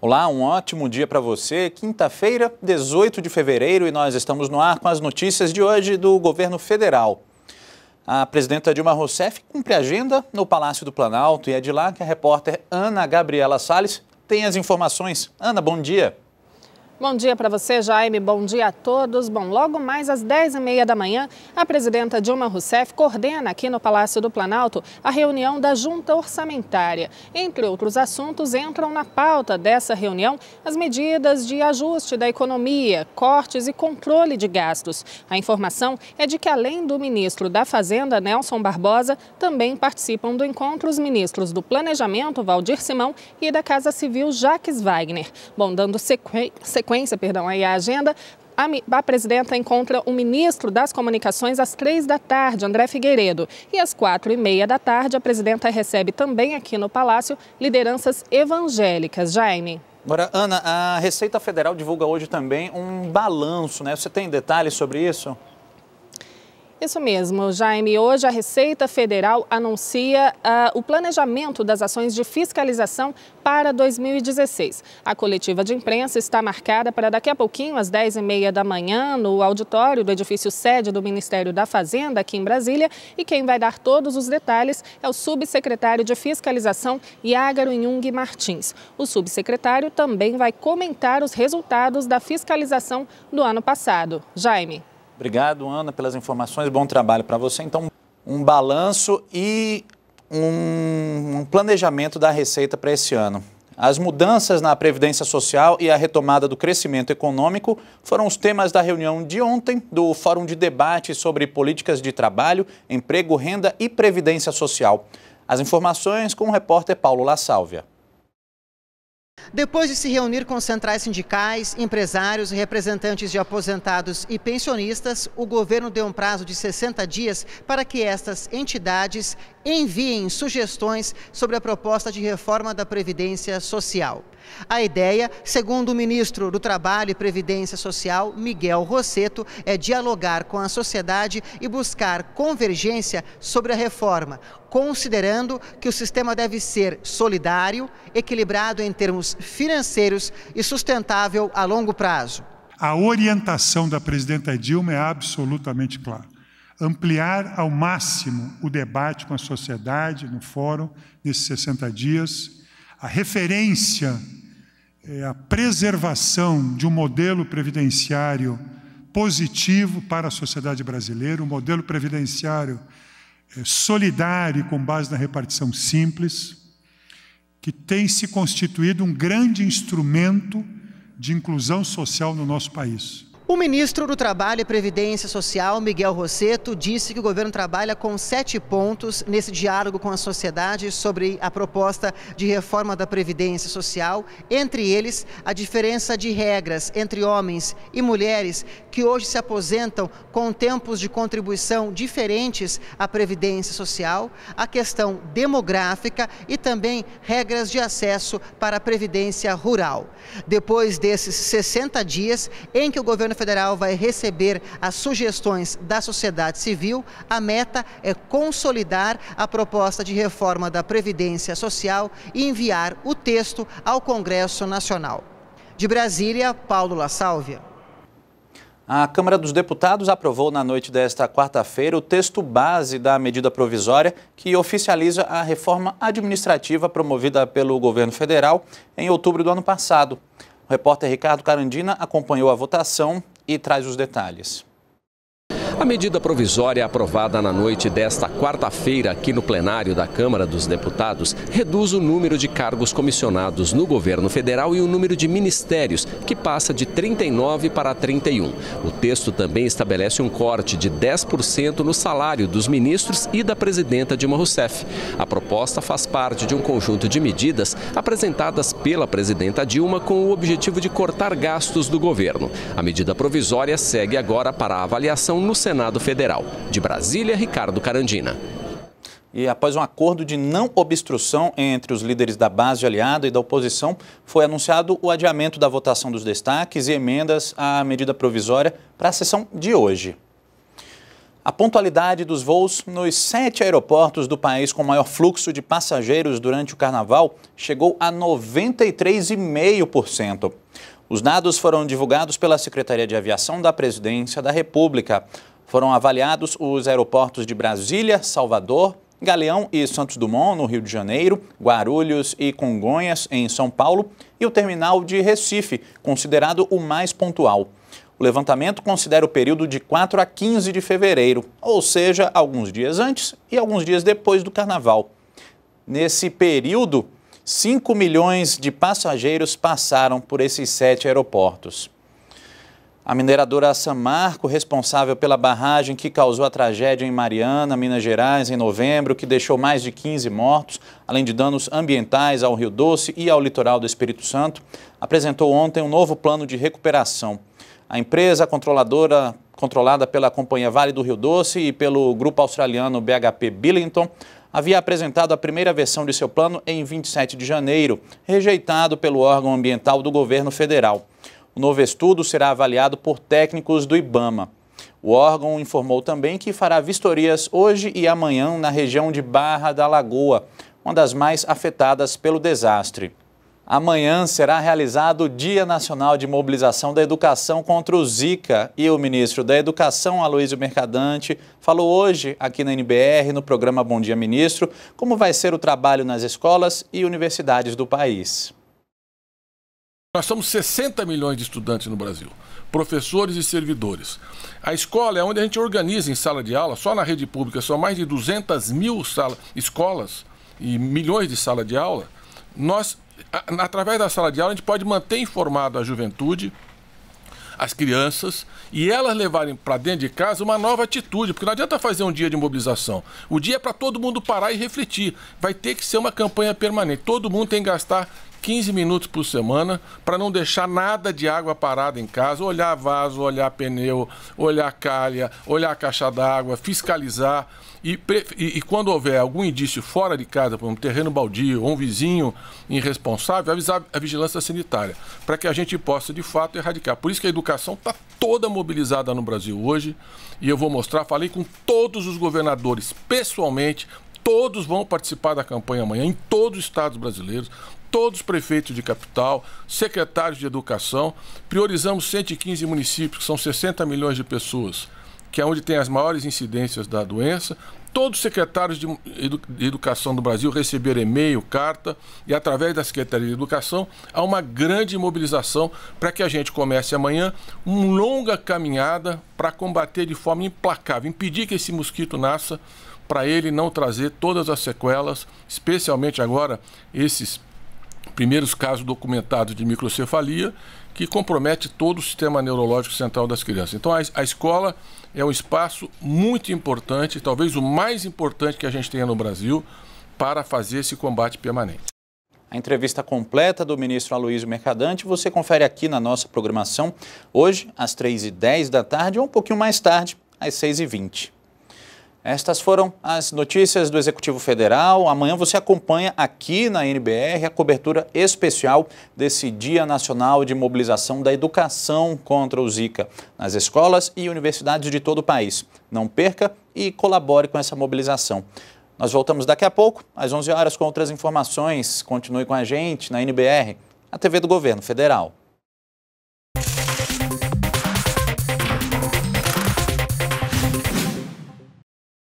Olá, um ótimo dia para você. Quinta-feira, 18 de fevereiro, e nós estamos no ar com as notícias de hoje do governo federal. A presidenta Dilma Rousseff cumpre agenda no Palácio do Planalto e é de lá que a repórter Ana Gabriela Salles tem as informações. Ana, bom dia. Bom dia para você, Jaime. Bom dia a todos. Bom, logo mais às 10h30 da manhã, a presidenta Dilma Rousseff coordena aqui no Palácio do Planalto a reunião da Junta Orçamentária. Entre outros assuntos, entram na pauta dessa reunião as medidas de ajuste da economia, cortes e controle de gastos. A informação é de que, além do ministro da Fazenda, Nelson Barbosa, também participam do encontro os ministros do Planejamento, Valdir Simão, e da Casa Civil, Jaques Wagner. Bom, dando sequência sequência, perdão, aí a agenda, a, presidenta encontra o ministro das Comunicações às três da tarde, André Figueiredo. E às quatro e meia da tarde, a presidenta recebe também aqui no Palácio lideranças evangélicas. Jaime. Agora, Ana, a Receita Federal divulga hoje também um balanço, né? Você tem detalhes sobre isso? Isso mesmo, Jaime. Hoje a Receita Federal anuncia uh, o planejamento das ações de fiscalização para 2016. A coletiva de imprensa está marcada para daqui a pouquinho, às 10h30 da manhã, no auditório do edifício sede do Ministério da Fazenda, aqui em Brasília. E quem vai dar todos os detalhes é o subsecretário de Fiscalização, Iágaro Inhung Martins. O subsecretário também vai comentar os resultados da fiscalização do ano passado. Jaime. Obrigado, Ana, pelas informações. Bom trabalho para você. Então, um balanço e um, um planejamento da receita para esse ano. As mudanças na Previdência Social e a retomada do crescimento econômico foram os temas da reunião de ontem do Fórum de Debate sobre Políticas de Trabalho, Emprego, Renda e Previdência Social. As informações com o repórter Paulo La Sálvia. Depois de se reunir com centrais sindicais, empresários representantes de aposentados e pensionistas, o governo deu um prazo de 60 dias para que estas entidades enviem sugestões sobre a proposta de reforma da Previdência Social. A ideia, segundo o ministro do Trabalho e Previdência Social, Miguel Rosseto, é dialogar com a sociedade e buscar convergência sobre a reforma, considerando que o sistema deve ser solidário, equilibrado em termos financeiros e sustentável a longo prazo. A orientação da presidenta Dilma é absolutamente clara. Ampliar ao máximo o debate com a sociedade no fórum nesses 60 dias, a referência é, a preservação de um modelo previdenciário positivo para a sociedade brasileira, um modelo previdenciário é, solidário com base na repartição simples, que tem se constituído um grande instrumento de inclusão social no nosso país. O ministro do Trabalho e Previdência Social, Miguel Rosseto, disse que o governo trabalha com sete pontos nesse diálogo com a sociedade sobre a proposta de reforma da Previdência Social, entre eles a diferença de regras entre homens e mulheres que hoje se aposentam com tempos de contribuição diferentes à Previdência Social, a questão demográfica e também regras de acesso para a Previdência Rural. Depois desses 60 dias em que o governo Federal vai receber as sugestões da sociedade civil. A meta é consolidar a proposta de reforma da Previdência Social e enviar o texto ao Congresso Nacional. De Brasília, Paulo La Sálvia. A Câmara dos Deputados aprovou na noite desta quarta-feira o texto base da medida provisória que oficializa a reforma administrativa promovida pelo governo federal em outubro do ano passado. O repórter Ricardo Carandina acompanhou a votação e traz os detalhes. A medida provisória aprovada na noite desta quarta-feira aqui no plenário da Câmara dos Deputados reduz o número de cargos comissionados no governo federal e o número de ministérios, que passa de 39 para 31. O texto também estabelece um corte de 10% no salário dos ministros e da presidenta Dilma Rousseff. A proposta faz parte de um conjunto de medidas apresentadas pela presidenta Dilma com o objetivo de cortar gastos do governo. A medida provisória segue agora para avaliação no Senado Senado Federal. De Brasília, Ricardo Carandina. E após um acordo de não obstrução entre os líderes da base aliada e da oposição, foi anunciado o adiamento da votação dos destaques e emendas à medida provisória para a sessão de hoje. A pontualidade dos voos nos sete aeroportos do país com maior fluxo de passageiros durante o carnaval chegou a 93,5%. Os dados foram divulgados pela Secretaria de Aviação da Presidência da República. Foram avaliados os aeroportos de Brasília, Salvador, Galeão e Santos Dumont, no Rio de Janeiro, Guarulhos e Congonhas, em São Paulo, e o terminal de Recife, considerado o mais pontual. O levantamento considera o período de 4 a 15 de fevereiro, ou seja, alguns dias antes e alguns dias depois do carnaval. Nesse período, 5 milhões de passageiros passaram por esses sete aeroportos. A mineradora Samarco, responsável pela barragem que causou a tragédia em Mariana, Minas Gerais, em novembro, que deixou mais de 15 mortos, além de danos ambientais ao Rio Doce e ao litoral do Espírito Santo, apresentou ontem um novo plano de recuperação. A empresa controladora, controlada pela Companhia Vale do Rio Doce e pelo grupo australiano BHP Billington, havia apresentado a primeira versão de seu plano em 27 de janeiro, rejeitado pelo órgão ambiental do governo federal. O novo estudo será avaliado por técnicos do IBAMA. O órgão informou também que fará vistorias hoje e amanhã na região de Barra da Lagoa, uma das mais afetadas pelo desastre. Amanhã será realizado o Dia Nacional de Mobilização da Educação contra o Zika e o ministro da Educação, Aloysio Mercadante, falou hoje aqui na NBR, no programa Bom Dia Ministro, como vai ser o trabalho nas escolas e universidades do país. Nós somos 60 milhões de estudantes no Brasil, professores e servidores. A escola é onde a gente organiza em sala de aula, só na rede pública, são mais de 200 mil sala, escolas e milhões de sala de aula. Nós através da sala de aula, a gente pode manter informado a juventude, as crianças, e elas levarem para dentro de casa uma nova atitude, porque não adianta fazer um dia de mobilização. O dia é para todo mundo parar e refletir. Vai ter que ser uma campanha permanente. Todo mundo tem que gastar 15 minutos por semana para não deixar nada de água parada em casa, olhar vaso, olhar pneu, olhar calha, olhar caixa d'água, fiscalizar. E, e, e, quando houver algum indício fora de casa, por um terreno baldio ou um vizinho irresponsável, avisar a vigilância sanitária, para que a gente possa de fato erradicar. Por isso que a educação está toda mobilizada no Brasil hoje, e eu vou mostrar, falei com todos os governadores pessoalmente, todos vão participar da campanha amanhã, em todos os estados brasileiros todos os prefeitos de capital, secretários de educação, priorizamos 115 municípios, que são 60 milhões de pessoas, que é onde tem as maiores incidências da doença. Todos os secretários de educação do Brasil receberam e-mail, carta, e através da Secretaria de Educação há uma grande mobilização para que a gente comece amanhã uma longa caminhada para combater de forma implacável, impedir que esse mosquito nasça, para ele não trazer todas as sequelas, especialmente agora esses primeiros casos documentados de microcefalia que compromete todo o sistema neurológico central das crianças. Então a, a escola é um espaço muito importante, talvez o mais importante que a gente tenha no Brasil para fazer esse combate permanente. A entrevista completa do ministro Aloysio Mercadante você confere aqui na nossa programação, hoje às 3h10 da tarde ou um pouquinho mais tarde, às 6h20. Estas foram as notícias do Executivo Federal. Amanhã você acompanha aqui na NBR a cobertura especial desse Dia Nacional de Mobilização da Educação contra o Zika nas escolas e universidades de todo o país. Não perca e colabore com essa mobilização. Nós voltamos daqui a pouco, às 11 horas, com outras informações. Continue com a gente na NBR, a TV do Governo Federal.